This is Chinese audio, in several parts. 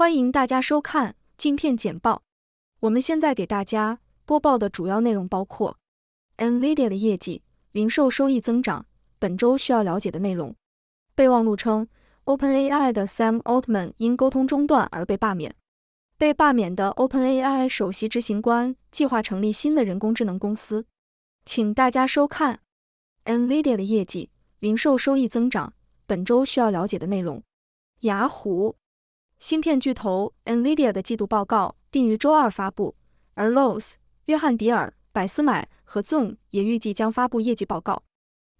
欢迎大家收看镜片简报。我们现在给大家播报的主要内容包括 NVIDIA 的业绩、零售收益增长。本周需要了解的内容。备忘录称，OpenAI 的 Sam Altman 因沟通中断而被罢免。被罢免的 OpenAI 首席执行官计划成立新的人工智能公司。请大家收看 NVIDIA 的业绩、零售收益增长。本周需要了解的内容。雅虎。芯片巨头 Nvidia 的季度报告定于周二发布，而 Lowe's、约翰迪尔、百思买和 Zoom 也预计将发布业绩报告。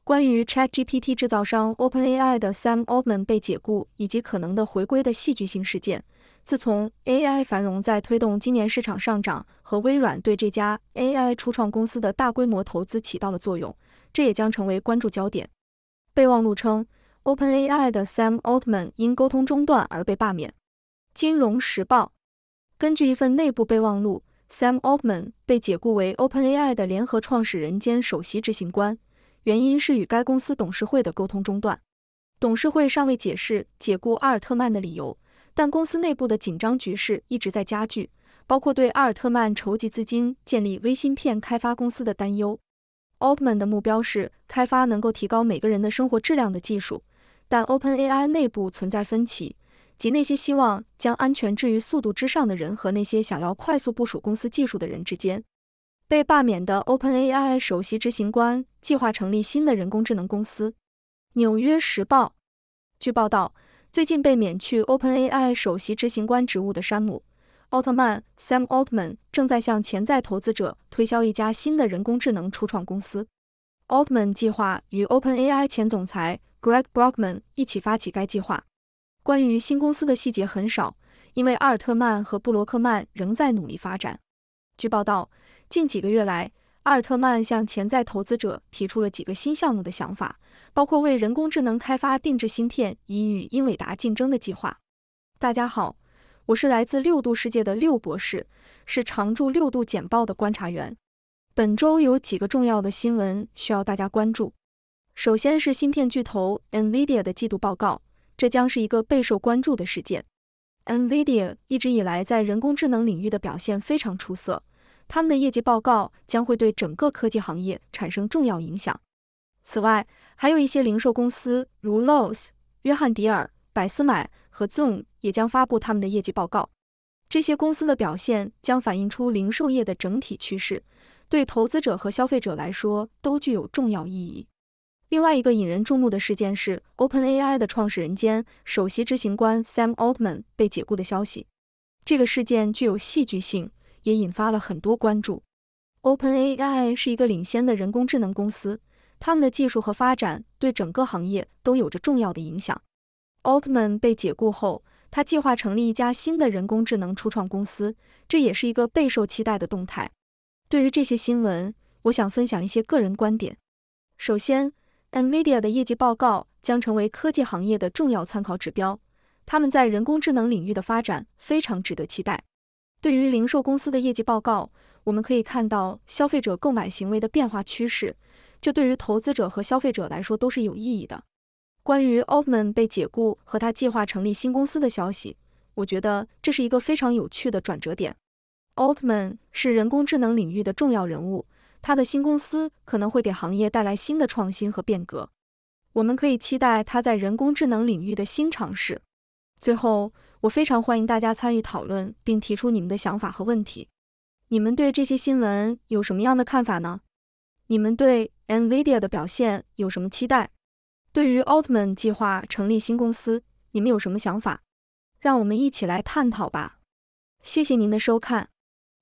关于 ChatGPT 制造商 OpenAI 的 Sam Altman 被解雇以及可能的回归的戏剧性事件，自从 AI 繁荣在推动今年市场上涨和微软对这家 AI 初创公司的大规模投资起到了作用，这也将成为关注焦点。备忘录称，OpenAI 的 Sam Altman 因沟通中断而被罢免。《金融时报》根据一份内部备忘录，Sam Altman 被解雇为 OpenAI 的联合创始人兼首席执行官，原因是与该公司董事会的沟通中断。董事会尚未解释解雇阿尔特曼的理由，但公司内部的紧张局势一直在加剧，包括对阿尔特曼筹集资金建立微芯片开发公司的担忧。Altman 的目标是开发能够提高每个人的生活质量的技术，但 OpenAI 内部存在分歧。及那些希望将安全置于速度之上的人和那些想要快速部署公司技术的人之间。被罢免的 OpenAI 首席执行官计划成立新的人工智能公司。纽约时报据报道，最近被免去 OpenAI 首席执行官职务的山姆·奥特曼 （Sam Altman） 正在向潜在投资者推销一家新的人工智能初创公司。Altman 计划与 OpenAI 前总裁 Greg Brockman 一起发起该计划。关于新公司的细节很少，因为阿尔特曼和布罗克曼仍在努力发展。据报道，近几个月来，阿尔特曼向潜在投资者提出了几个新项目的想法，包括为人工智能开发定制芯片，以与英伟达竞争的计划。大家好，我是来自六度世界的六博士，是常驻六度简报的观察员。本周有几个重要的新闻需要大家关注。首先是芯片巨头 Nvidia 的季度报告。这将是一个备受关注的事件。NVIDIA 一直以来在人工智能领域的表现非常出色，他们的业绩报告将会对整个科技行业产生重要影响。此外，还有一些零售公司，如 Lowe's、约翰迪尔、百思买和 Zoom 也将发布他们的业绩报告。这些公司的表现将反映出零售业的整体趋势，对投资者和消费者来说都具有重要意义。另外一个引人注目的事件是 OpenAI 的创始人兼首席执行官 Sam Altman 被解雇的消息。这个事件具有戏剧性，也引发了很多关注。OpenAI 是一个领先的人工智能公司，他们的技术和发展对整个行业都有着重要的影响。Altman 被解雇后，他计划成立一家新的人工智能初创公司，这也是一个备受期待的动态。对于这些新闻，我想分享一些个人观点。首先，NVIDIA 的业绩报告将成为科技行业的重要参考指标，他们在人工智能领域的发展非常值得期待。对于零售公司的业绩报告，我们可以看到消费者购买行为的变化趋势，这对于投资者和消费者来说都是有意义的。关于 Altman 被解雇和他计划成立新公司的消息，我觉得这是一个非常有趣的转折点。Altman 是人工智能领域的重要人物。他的新公司可能会给行业带来新的创新和变革，我们可以期待他在人工智能领域的新尝试。最后，我非常欢迎大家参与讨论，并提出你们的想法和问题。你们对这些新闻有什么样的看法呢？你们对 Nvidia 的表现有什么期待？对于 Altman 计划成立新公司，你们有什么想法？让我们一起来探讨吧。谢谢您的收看。